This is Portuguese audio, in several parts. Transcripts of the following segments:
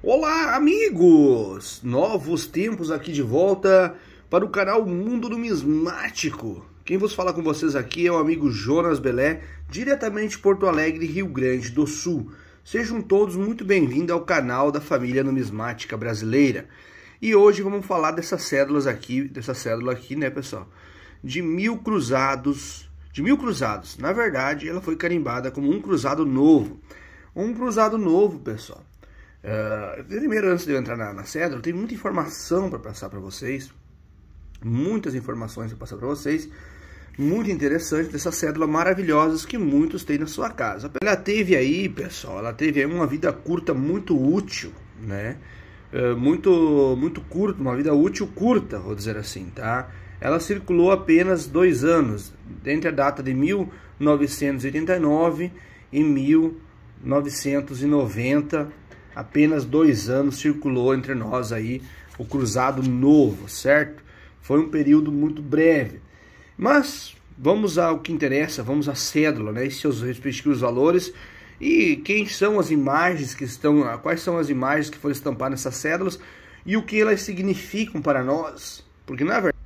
Olá, amigos! Novos tempos aqui de volta para o canal Mundo Numismático. Quem vos fala com vocês aqui é o amigo Jonas Belé, diretamente de Porto Alegre, Rio Grande do Sul. Sejam todos muito bem-vindos ao canal da família numismática brasileira. E hoje vamos falar dessas cédulas aqui, dessa cédula aqui, né, pessoal? De mil cruzados, de mil cruzados. Na verdade, ela foi carimbada como um cruzado novo. Um cruzado novo, pessoal ah, primeiro, antes de eu entrar na, na Cedro, eu tenho muita informação para passar para vocês, muitas informações para passar para vocês, muito interessante dessas cédulas maravilhosas que muitos têm na sua casa. Ela teve aí, pessoal, ela teve aí uma vida curta muito útil, né? Ah, muito, muito curta, uma vida útil curta, vou dizer assim, tá? Ela circulou apenas dois anos, entre a data de 1989 e 1990, apenas dois anos circulou entre nós aí o cruzado novo, certo? Foi um período muito breve. Mas vamos ao que interessa, vamos à cédula, né? E seus respectivos valores e quem são as imagens que estão, quais são as imagens que foram estampadas nessas cédulas e o que elas significam para nós. Porque na verdade,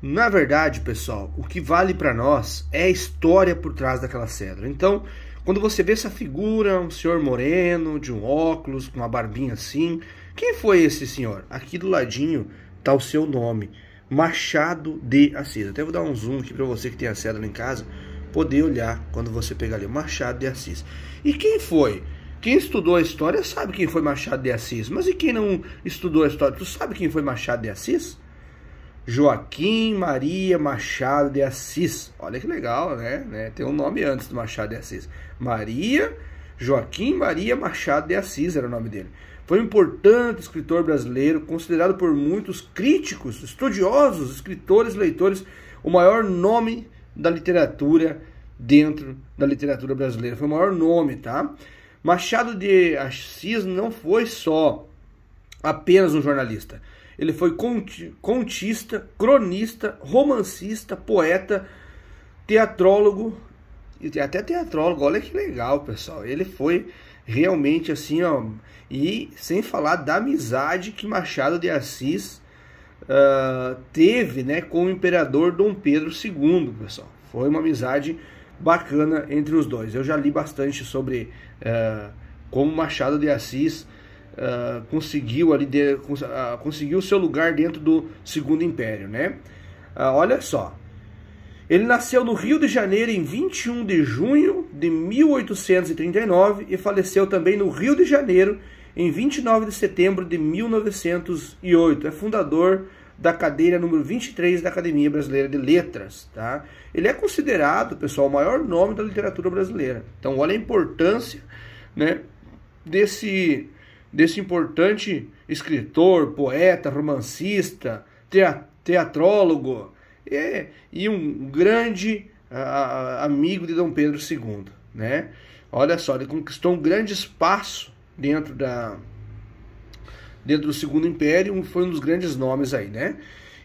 na verdade, pessoal, o que vale para nós é a história por trás daquela cédula. Então, quando você vê essa figura, um senhor moreno, de um óculos, com uma barbinha assim, quem foi esse senhor? Aqui do ladinho tá o seu nome, Machado de Assis. Até vou dar um zoom aqui para você que tem a cédula em casa, poder olhar quando você pegar ali Machado de Assis. E quem foi? Quem estudou a história sabe quem foi Machado de Assis, mas e quem não estudou a história, tu sabe quem foi Machado de Assis? Joaquim Maria Machado de Assis. Olha que legal, né? né? Tem um nome antes do Machado de Assis. Maria Joaquim Maria Machado de Assis era o nome dele. Foi um importante escritor brasileiro, considerado por muitos críticos, estudiosos, escritores, leitores, o maior nome da literatura dentro da literatura brasileira. Foi o maior nome, tá? Machado de Assis não foi só apenas um jornalista. Ele foi contista, cronista, romancista, poeta, teatrólogo e até teatrólogo. Olha que legal, pessoal. Ele foi realmente assim, ó, e sem falar da amizade que Machado de Assis uh, teve, né, com o imperador Dom Pedro II, pessoal. Foi uma amizade bacana entre os dois. Eu já li bastante sobre uh, como Machado de Assis ah, conseguiu ali de, uh, conseguiu seu lugar dentro do Segundo Império, né? Uh, olha só. Ele nasceu no Rio de Janeiro em 21 de junho de 1839 e faleceu também no Rio de Janeiro em 29 de setembro de 1908. É fundador da cadeira número 23 da Academia Brasileira de Letras. Tá? Ele é considerado, pessoal, o maior nome da literatura brasileira. Então, olha a importância né, desse desse importante escritor, poeta, romancista, teatrólogo e, e um grande a, amigo de Dom Pedro II. Né? Olha só, ele conquistou um grande espaço dentro da dentro do Segundo Império, foi um dos grandes nomes aí, né?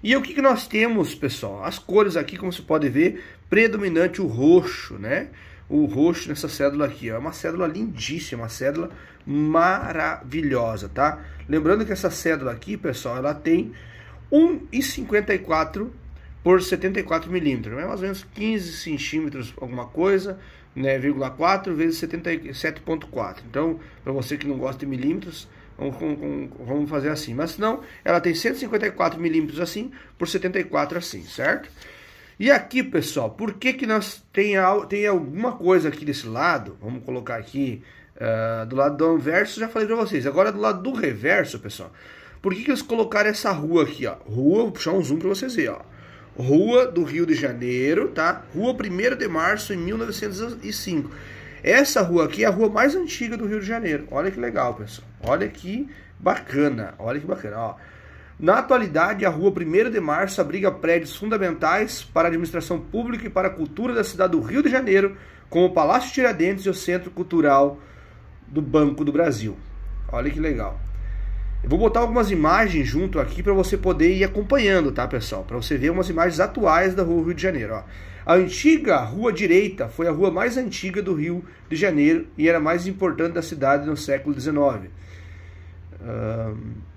E o que, que nós temos, pessoal? As cores aqui, como você pode ver, predominante o roxo, né? o roxo nessa cédula aqui. Ó. É uma cédula lindíssima, uma cédula maravilhosa, tá? Lembrando que essa cédula aqui, pessoal, ela tem 1,54 por 74 milímetros, né? mais ou menos 15 centímetros, alguma coisa, né? 0,4 vezes 77,4. Então, para você que não gosta de milímetros, vamos, fazer assim. Mas não, ela tem 154 milímetros assim por 74 assim, certo? E aqui, pessoal, por que, que nós tem, tem alguma coisa aqui desse lado? Vamos colocar aqui uh, do lado do anverso, já falei para vocês. Agora do lado do reverso, pessoal. Por que, que eles colocaram essa rua aqui, ó? Rua, vou puxar um zoom para vocês verem, ó. Rua do Rio de Janeiro, tá? Rua 1 de Março, em 1905. Essa rua aqui é a rua mais antiga do Rio de Janeiro. Olha que legal, pessoal. Olha que bacana. Olha que bacana, ó. Na atualidade, a rua 1 de Março abriga prédios fundamentais para a administração pública e para a cultura da cidade do Rio de Janeiro, como o Palácio Tiradentes e o Centro Cultural do Banco do Brasil. Olha que legal. Eu vou botar algumas imagens junto aqui para você poder ir acompanhando, tá, pessoal? Para você ver umas imagens atuais da Rua Rio de Janeiro. Ó. A antiga Rua Direita foi a rua mais antiga do Rio de Janeiro e era a mais importante da cidade no século XIX. Um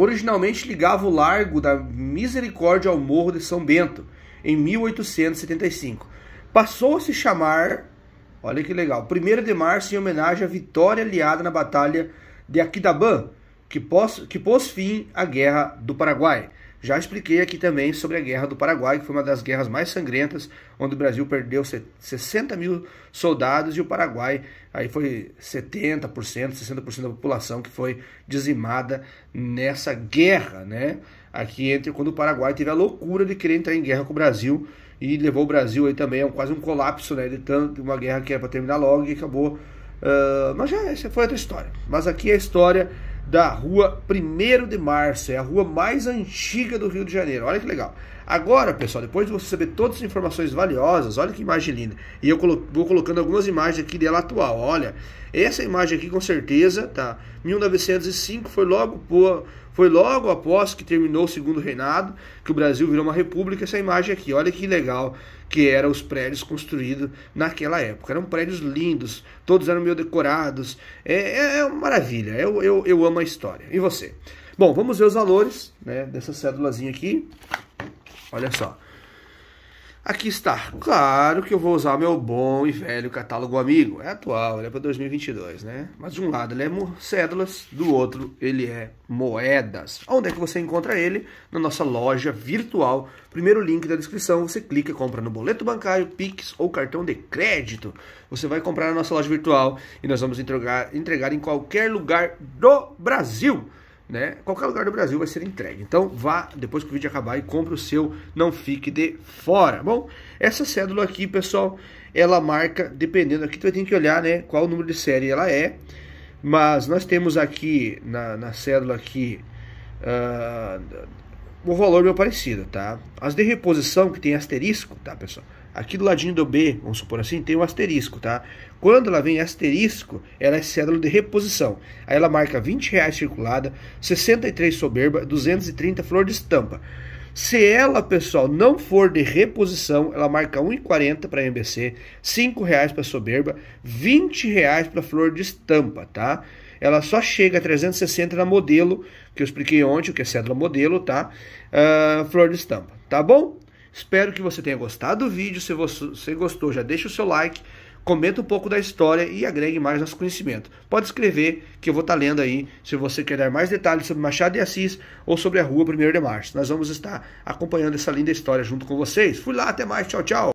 originalmente ligava o Largo da Misericórdia ao Morro de São Bento, em 1875. Passou a se chamar, olha que legal, 1 de março em homenagem à vitória aliada na Batalha de Aquidabã, que pôs, que pôs fim à Guerra do Paraguai. Já expliquei aqui também sobre a Guerra do Paraguai, que foi uma das guerras mais sangrentas, onde o Brasil perdeu 60 mil soldados e o Paraguai aí foi 70%, 60% da população que foi dizimada nessa guerra, né? Aqui entre quando o Paraguai teve a loucura de querer entrar em guerra com o Brasil e levou o Brasil aí também a quase um colapso, né? De tanto uma guerra que era para terminar logo e acabou. Uh, mas já essa foi outra história. Mas aqui é a história da rua 1 de Março, é a rua mais antiga do Rio de Janeiro. Olha que legal. Agora, pessoal, depois de você saber todas as informações valiosas, olha que imagem linda. E eu vou colocando algumas imagens aqui dela atual. Olha, essa imagem aqui com certeza, tá? 1905 foi logo pô, foi logo após que terminou o segundo reinado, que o Brasil virou uma república, essa imagem aqui. Olha que legal que eram os prédios construídos naquela época. Eram prédios lindos, todos eram meio decorados. É, é, é uma maravilha, eu, eu, eu amo a história. E você? Bom, vamos ver os valores né, dessa cédulazinha aqui. Olha só. Aqui está. Claro que eu vou usar o meu bom e velho catálogo amigo. É atual, ele é para 2022, né? Mas de um lado ele é cédulas, do outro ele é moedas. Onde é que você encontra ele? Na nossa loja virtual. Primeiro link da descrição, você clica e compra no boleto bancário, Pix ou cartão de crédito. Você vai comprar na nossa loja virtual e nós vamos entregar, entregar em qualquer lugar do Brasil né? Qualquer lugar do Brasil vai ser entregue. Então vá, depois que o vídeo acabar, e compre o seu, não fique de fora. Bom, essa cédula aqui, pessoal, ela marca, dependendo, aqui tu tem que olhar, né, qual o número de série ela é. Mas nós temos aqui, na, na cédula aqui, uh, o valor meu parecido, tá? As de reposição, que tem asterisco, tá, pessoal? Aqui do ladinho do B, vamos supor assim, tem um asterisco, tá? Quando ela vem asterisco, ela é cédula de reposição. Aí ela marca 20 reais circulada, 63 soberba, 230 flor de estampa. Se ela, pessoal, não for de reposição, ela marca 1,40 para MBC, R$ reais para soberba, R$ reais para flor de estampa, tá? ela só chega a 360 na modelo, que eu expliquei ontem, o que é cédula modelo, tá? Uh, flor de estampa, tá bom? Espero que você tenha gostado do vídeo. Se você gostou, já deixa o seu like, comenta um pouco da história e agregue mais nosso conhecimento. Pode escrever que eu vou estar tá lendo aí se você quer dar mais detalhes sobre Machado de Assis ou sobre a Rua 1 de Março. Nós vamos estar acompanhando essa linda história junto com vocês. Fui lá, até mais, tchau, tchau.